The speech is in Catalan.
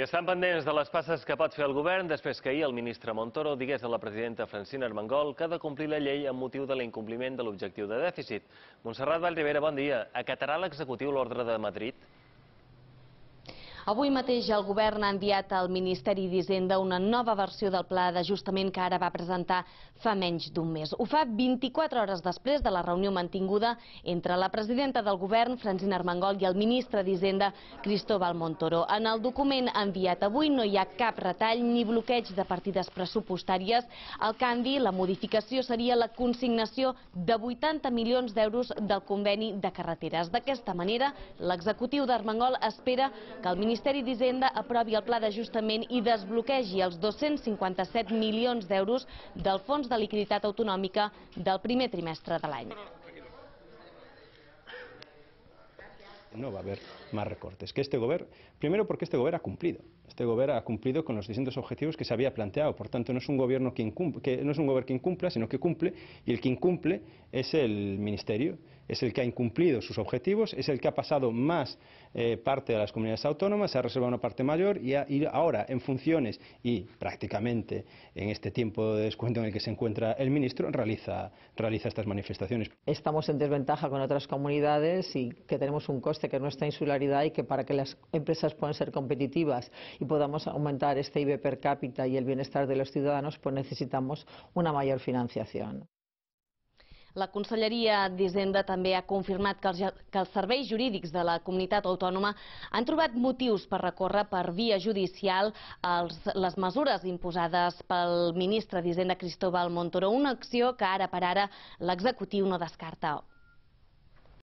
I estan pendents de les passes que pot fer el govern després que ahir el ministre Montoro digués a la presidenta Francina Armengol que ha de complir la llei amb motiu de l'incompliment de l'objectiu de dèficit. Montserrat Vallribera, bon dia. Acatarà l'executiu l'ordre de Madrid? Avui mateix el govern ha enviat al Ministeri d'Hisenda una nova versió del pla d'ajustament que ara va presentar fa menys d'un mes. Ho fa 24 hores després de la reunió mantinguda entre la presidenta del govern, Francina Armengol, i el ministre d'Hisenda, Cristóbal Montoro. En el document enviat avui no hi ha cap retall ni bloqueig de partides pressupostàries. Al canvi, la modificació seria la consignació de 80 milions d'euros del conveni de carreteres. D'aquesta manera, l'executiu d'Armengol espera que el ministre Ministeri d'Hisenda aprovi el pla d'ajustament i desbloquegi els 257 milions d'euros del Fons de Liquiditat Autonòmica del primer trimestre de l'any. no va a haber más recortes. Que este gobierno, primero porque este gobierno ha cumplido. Este gobierno ha cumplido con los distintos objetivos que se había planteado. Por tanto, no es un gobierno que, incumple, que no es un gobierno que incumpla, sino que cumple. Y el que incumple es el ministerio es el que ha incumplido sus objetivos, es el que ha pasado más eh, parte de las comunidades autónomas, se ha reservado una parte mayor y, ha, ahora en funciones y prácticamente en este tiempo de descuento en el que se encuentra el ministro realiza, estas manifestaciones. Estamos en desventaja con otras comunidades y que tenemos un coste que es nuestra insularidad y que para que las empresas puedan ser competitivas y podamos aumentar este IB per cápita y el bienestar de los ciudadanos, pues necesitamos una mayor financiación. La Conselleria d'Hisenda també ha confirmat que els, els serveis jurídics de la comunitat autònoma han trobat motius per recórrer per via judicial les mesures imposades pel ministre d'Hisenda Cristóbal Montoro, una acció que ara per ara l'executiu no descarta.